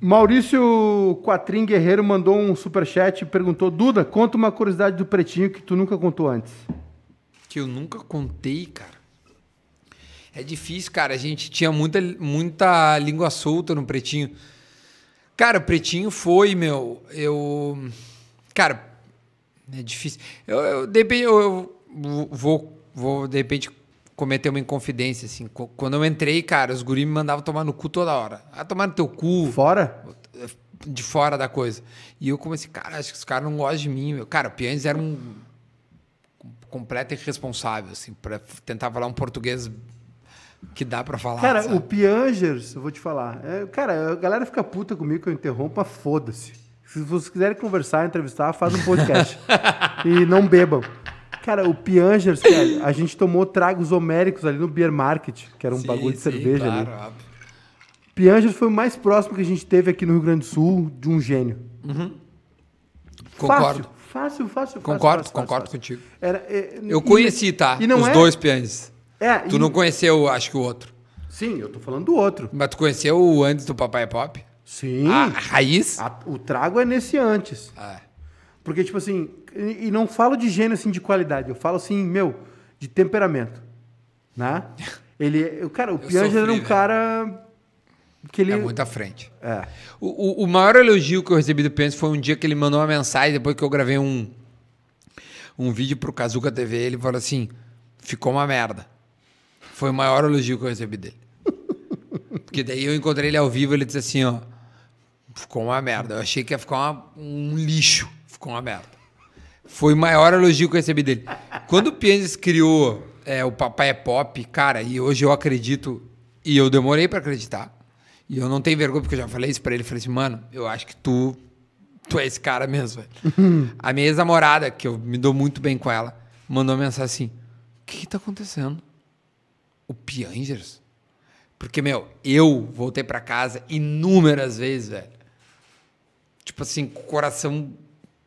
Maurício Quatrim Guerreiro mandou um superchat e perguntou: Duda, conta uma curiosidade do Pretinho que tu nunca contou antes. Que eu nunca contei, cara. É difícil, cara. A gente tinha muita, muita língua solta no Pretinho. Cara, o Pretinho foi, meu. Eu. Cara, é difícil. Eu, eu, de repente, eu, eu vou, vou, de repente, cometer uma inconfidência, assim. Quando eu entrei, cara, os guris me mandavam tomar no cu toda hora. Ah, tomar no teu cu. Fora? De fora da coisa. E eu comecei, cara, acho que os caras não gostam de mim. Meu. Cara, o Pianes era um completo irresponsável, assim, para tentar falar um português que dá para falar. Cara, sabe? o Piangers, eu vou te falar. É, cara, a galera fica puta comigo que eu interrompa, foda-se. Se vocês quiserem conversar, entrevistar, faz um podcast. e não bebam. Cara, o Piangers, cara, a gente tomou tragos homéricos ali no Beer Market, que era um sim, bagulho de sim, cerveja claro, ali. Óbvio. Piangers foi o mais próximo que a gente teve aqui no Rio Grande do Sul de um gênio. Uhum. Concordo. Fácil, fácil, fácil. Concordo, fácil, concordo fácil, contigo. Era, é, eu e, conheci, tá? os é... dois Piangers. É, tu e... não conheceu, acho que o outro. Sim, eu tô falando do outro. Mas tu conheceu o antes do Papai Pop? Sim. A, a raiz? A, o trago é nesse antes. É. Porque, tipo assim, e não falo de gênio assim de qualidade, eu falo assim, meu, de temperamento. Né? Ele, o cara, o Piangelo era um cara que ele... É muito à frente. É. O, o, o maior elogio que eu recebi do Piangelo foi um dia que ele mandou uma mensagem, depois que eu gravei um, um vídeo pro Kazuka TV, ele falou assim, ficou uma merda. Foi o maior elogio que eu recebi dele. Porque daí eu encontrei ele ao vivo, ele disse assim, ó, ficou uma merda. Eu achei que ia ficar uma, um lixo. Ficou uma merda. Foi o maior elogio que eu recebi dele. Quando o Pianges criou é, o Papai é Pop, cara, e hoje eu acredito, e eu demorei para acreditar, e eu não tenho vergonha, porque eu já falei isso pra ele, falei assim, mano, eu acho que tu, tu é esse cara mesmo. a minha ex-namorada, que eu me dou muito bem com ela, mandou uma mensagem assim, o que, que tá acontecendo? O Piangers? Porque, meu, eu voltei para casa inúmeras vezes, velho. Tipo assim, com o coração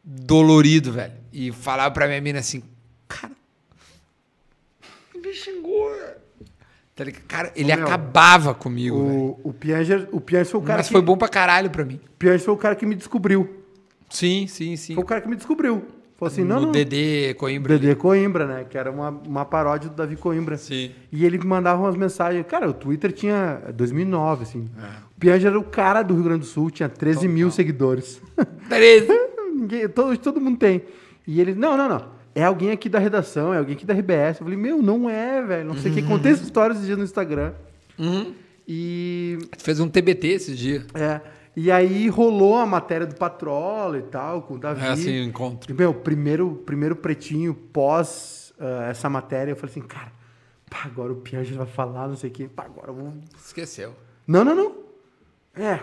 dolorido, velho. E falava pra minha mina assim, cara, me xingou, é. tá Cara, ele Meu, acabava comigo, o, o Pianger, o Pianger foi o cara Mas que, foi bom pra caralho pra mim. O Pianger foi o cara que me descobriu. Sim, sim, sim. Foi o cara que me descobriu. Falou assim, no não, não. DD Coimbra. DD né? Coimbra, né? Que era uma, uma paródia do Davi Coimbra. Sim. E ele me mandava umas mensagens. Cara, o Twitter tinha 2009, é, assim. É. O Pianger era o cara do Rio Grande do Sul, tinha 13 Total. mil seguidores. 13! ninguém, todo, todo mundo tem. E ele, não, não, não. É alguém aqui da redação, é alguém aqui da RBS. Eu falei, meu, não é, velho. Não sei o uhum. que. Contei essa história esses dias no Instagram. Uhum. E. Tu fez um TBT esses dias. É. E aí rolou a matéria do Patrola e tal, com o Davi. É assim, o encontro. E, meu, primeiro, primeiro pretinho pós uh, essa matéria, eu falei assim, cara, pá, agora o Piangelo vai falar, não sei o que. Pá, agora eu vou. Esqueceu. Não, não, não. É,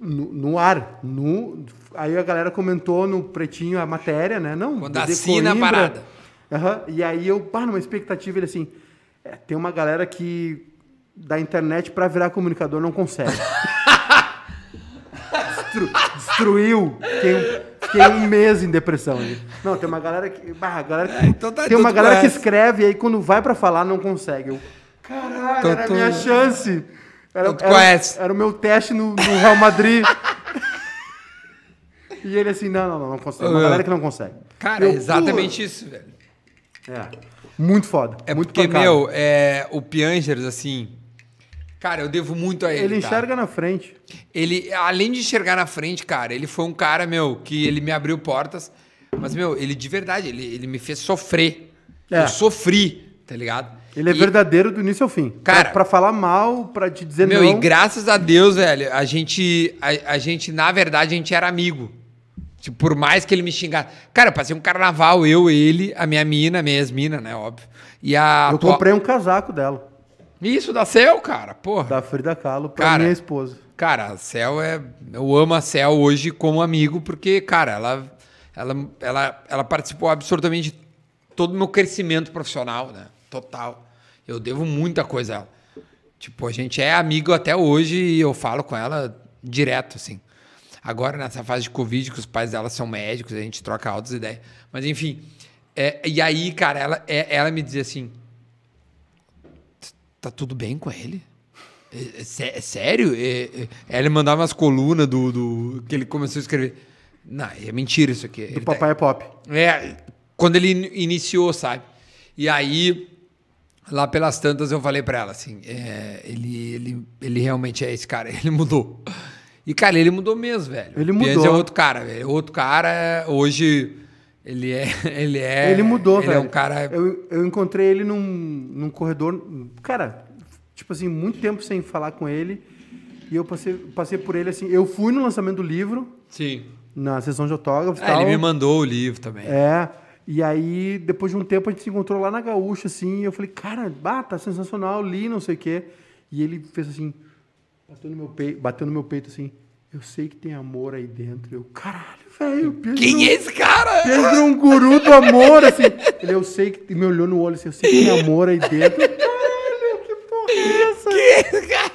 no, no, ar. No, aí a galera comentou no pretinho a matéria, né? Não, Quando assina a parada. Uhum. E aí eu, pá, numa expectativa, ele assim, é, tem uma galera que da internet para virar comunicador não consegue. Destru, destruiu. Fiquei, fiquei, um mês em depressão. Ali. Não, tem uma galera que. Bah, galera que é, então tá tem uma galera que escreve e aí quando vai para falar não consegue. Eu, caralho, tô, era é a minha tô... Então chance. Era, então Era, era o meu teste no, no Real Madrid. e ele assim, não, não, não, não consegue. Uma ah. galera que não consegue. Cara, eu, é exatamente isso, velho. É. Muito foda. É muito porque, pancado. meu, é, o Piangers, assim. Cara, eu devo muito a ele. Ele enxerga na frente. Ele, além de enxergar na frente, cara, ele foi um cara, meu, que ele me abriu portas. Mas, meu, ele de verdade, ele, ele me fez sofrer. É. Eu sofri tá ligado? Ele é verdadeiro do início ao fim. Cara, pra, falar mal, pra te dizer meu, não. Meu, e graças a Deus, velho, a gente, a, a, gente, na verdade, a gente era amigo. Tipo, por mais que ele me xingasse. Cara, passei um carnaval, eu, ele, a minha mina, minhas mina né, óbvio. E a eu tua... comprei um casaco dela. Isso, da Cel, cara, porra. Da Frida Kahlo pra cara, minha esposa. Cara, a Cel é... Eu amo a Cel hoje como amigo, porque, cara, ela, ela, ela, ela participou absolutamente de todo o meu crescimento profissional, né? Total. Eu devo muita coisa a ela. Tipo, a gente é amigo até hoje e eu falo com ela direto, assim. Agora, nessa fase de Covid, que os pais dela são médicos, a gente troca altas ideias. Mas, enfim. É, e aí, cara, ela, é, ela me dizia assim: tá tudo bem com ele? É, é, é sério? É, ela mandava umas colunas do, do, que ele começou a escrever. Não, é mentira isso aqui. Do ele Papai tá... Pop. É, quando ele iniciou, sabe? E aí lá pelas tantas eu falei para ela assim, é, ele, ele, ele realmente é esse cara, ele mudou. E, cara, ele mudou mesmo, velho. Ele mudou. Pianz é outro cara, velho. Outro cara, hoje, ele é... Ele, é, ele mudou, ele velho. é um cara... Eu, eu encontrei ele num, num corredor... Cara, tipo assim, muito tempo sem falar com ele. E eu passei, passei por ele, assim... Eu fui no lançamento do livro. Sim. Na sessão de autógrafos é, tal. Ele me mandou o livro também. É. E aí, depois de um tempo, a gente se encontrou lá na Gaúcha, assim, e eu falei, cara, bah, tá sensacional, li, não sei o quê. E ele fez assim, bateu no meu peito, bateu no meu peito assim, eu sei que tem amor aí dentro. Eu, caralho, velho. Pedro, Quem é esse cara? Pedro é um guru do amor, assim. Ele, eu sei que. Me olhou no olho assim, eu sei que tem amor aí dentro. Eu, caralho, que porra é essa? Que cara?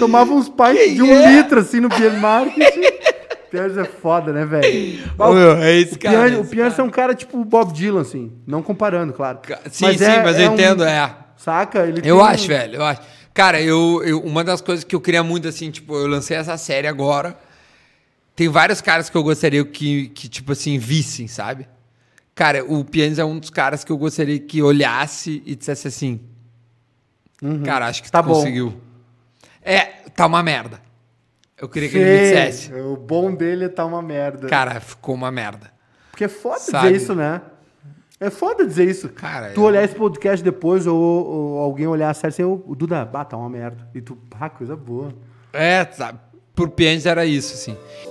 Tomava uns pais de um é? litro, assim, no Beer Marketing. Pianjo é foda, né, velho? É esse cara. É o Pianjo é um cara tipo o Bob Dylan, assim. Não comparando, claro. Sim, mas sim, é, mas é eu um, entendo, é. Saca? Ele eu acho, velho, eu acho. Cara, eu, eu, uma das coisas que eu queria muito, assim, tipo, eu lancei essa série agora. Tem vários caras que eu gostaria que, que tipo assim, vissem, sabe? Cara, o Pianos é um dos caras que eu gostaria que olhasse e dissesse assim. Uhum. Cara, acho que tá conseguiu. Bom. É, tá uma merda. Eu queria que ele me dissesse. O bom dele tá uma merda. Cara, ficou uma merda. Porque é foda Sabe? dizer isso, né? É foda dizer isso. Cara, tu eu... olhar esse podcast depois ou, ou alguém olhar a série assim, o Duda, bata tá uma merda. E tu, pá, coisa boa. É, sabe? Por Pianges era isso, assim.